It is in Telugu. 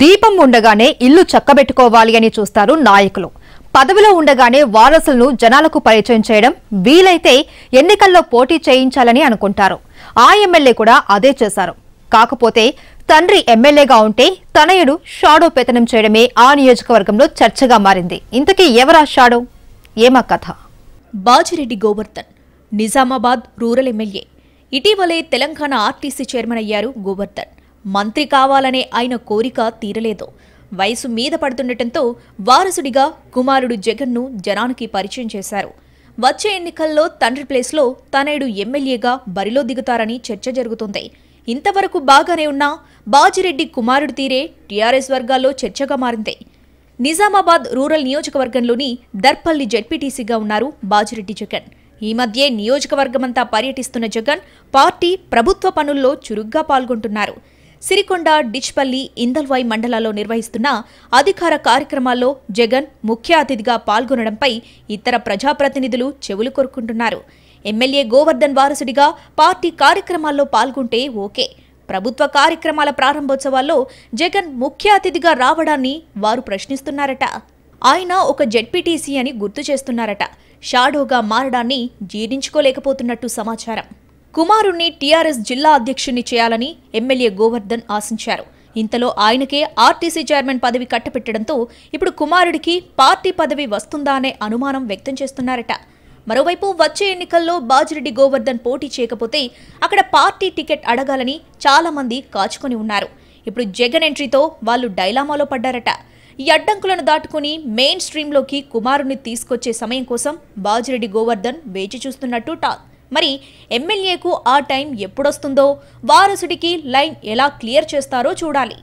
దీపం ఉండగానే ఇల్లు చక్కబెట్టుకోవాలి అని చూస్తారు నాయకులు పదవిలో ఉండగానే వారసులను జనాలకు పరిచయం చేయడం వీలైతే ఎన్నికల్లో పోటీ చేయించాలని అనుకుంటారు ఆ ఎమ్మెల్యే కూడా అదే చేశారు కాకపోతే తండ్రి ఎమ్మెల్యేగా ఉంటే తనయుడు షాడో పెతనం చేయడమే ఆ నియోజకవర్గంలో చర్చగా మారింది ఇంతకీ ఎవరా షాడో ఏమా కథ బాజిరెడ్డి గోవర్ధన్ నిజామాబాద్ రూరల్ ఎమ్మెల్యే ఇటీవలే తెలంగాణ ఆర్టీసీ చైర్మన్ అయ్యారు గోవర్ధన్ మంత్రి కావాలనే ఆయన కోరిక తీరలేదు వయసు మీద పడుతుండటంతో వారసుడిగా కుమారుడు జగన్ను జనానికి పరిచయం చేశారు వచ్చే ఎన్నికల్లో తండ్రి ప్లేస్లో తనయుడు ఎమ్మెల్యేగా బరిలో దిగుతారని చర్చ జరుగుతుంది ఇంతవరకు బాగానే ఉన్నా బాజిరెడ్డి కుమారుడు తీరే టీఆర్ఎస్ వర్గాల్లో చర్చగా మారింది నిజామాబాద్ రూరల్ నియోజకవర్గంలోని దర్పల్లి జడ్పీటీసీగా ఉన్నారు బాజిరెడ్డి జగన్ ఈ మధ్యే నియోజకవర్గమంతా పర్యటిస్తున్న జగన్ పార్టీ ప్రభుత్వ పనుల్లో చురుగ్గా పాల్గొంటున్నారు సిరికొండ డిచ్పల్లి ఇందల్వాయి మండలాల్లో నిర్వహిస్తున్న అధికార కార్యక్రమాల్లో జగన్ ముఖ్య అతిథిగా పాల్గొనడంపై ఇతర ప్రజాప్రతినిధులు చెవులు కొరుకుంటున్నారు ఎమ్మెల్యే గోవర్ధన్ వారసుడిగా పార్టీ కార్యక్రమాల్లో పాల్గొంటే ఓకే ప్రభుత్వ కార్యక్రమాల ప్రారంభోత్సవాల్లో జగన్ ముఖ్య అతిథిగా రావడాన్ని వారు ప్రశ్నిస్తున్నారట ఆయన ఒక జెడ్పీటీసీ అని గుర్తు చేస్తున్నారట షాడోగా మారడాన్ని జీర్ణించుకోలేకపోతున్నట్టు సమాచారం కుమారుణ్ణి టీఆర్ఎస్ జిల్లా అధ్యక్షుణ్ణి చేయాలని ఎమ్మెల్యే గోవర్ధన్ ఆశించారు ఇంతలో ఆయనకే ఆర్టీసీ చైర్మన్ పదవి కట్టపెట్టడంతో ఇప్పుడు కుమారుడికి పార్టీ పదవి వస్తుందా అనే అనుమానం వ్యక్తం చేస్తున్నారట మరోవైపు వచ్చే ఎన్నికల్లో బాజిరెడ్డి గోవర్ధన్ పోటీ చేయకపోతే అక్కడ పార్టీ టికెట్ అడగాలని చాలామంది కాచుకొని ఉన్నారు ఇప్పుడు జగన్ ఎంట్రీతో వాళ్ళు డైలామాలో పడ్డారట ఈ అడ్డంకులను దాటుకుని మెయిన్ స్ట్రీమ్లోకి కుమారుని తీసుకొచ్చే సమయం కోసం బాజిరెడ్డి గోవర్ధన్ వేచి చూస్తున్నట్టు టాక్ మరి ఎమ్మెల్యేకు ఆ టైం ఎప్పుడొస్తుందో వారసుడికి లైన్ ఎలా క్లియర్ చేస్తారో చూడాలి